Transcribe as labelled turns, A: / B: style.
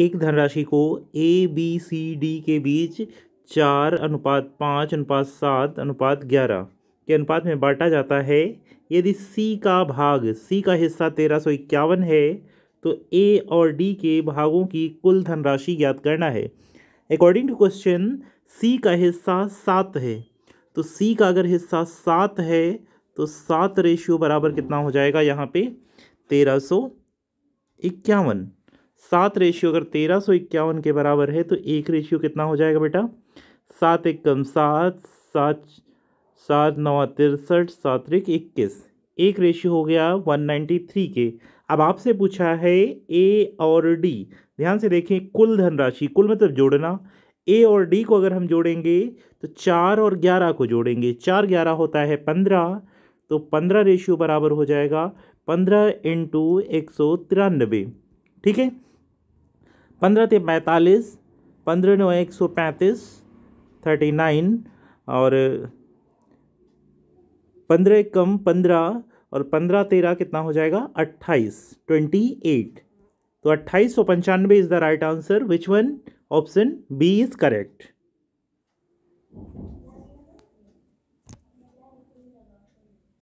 A: एक धनराशि को ए बी सी डी के बीच चार अनुपात पाँच अनुपात सात अनुपात ग्यारह के अनुपात में बांटा जाता है यदि सी का भाग सी का हिस्सा तेरह सौ इक्यावन है तो ए और डी के भागों की कुल धनराशि ज्ञात करना है अकॉर्डिंग टू क्वेश्चन सी का हिस्सा सात है तो सी का अगर हिस्सा सात है तो सात रेशियो बराबर कितना हो जाएगा यहाँ पे तेरह सौ इक्यावन सात रेशियो अगर तेरह सौ इक्यावन के बराबर है तो एक रेशियो कितना हो जाएगा बेटा सात एक कम सात सात सात नौ तिरसठ सात एक इक्कीस एक रेशियो हो गया वन नाइन्टी थ्री के अब आपसे पूछा है ए और डी ध्यान से देखें कुल धनराशि कुल मतलब जोड़ना ए और डी को अगर हम जोड़ेंगे तो चार और ग्यारह को जोड़ेंगे चार ग्यारह होता है पंद्रह तो पंद्रह रेशियो बराबर हो जाएगा पंद्रह इंटू एक सौ तिरानबे ठीक है पंद्रह थे पैंतालीस पंद्रह नौ एक सौ पैंतीस थर्टी नाइन और पंद्रह कम पंद्रह और पंद्रह तेरह कितना हो जाएगा अट्ठाईस ट्वेंटी एट तो अट्ठाईस सौ पंचानवे is the right answer which one option B is correct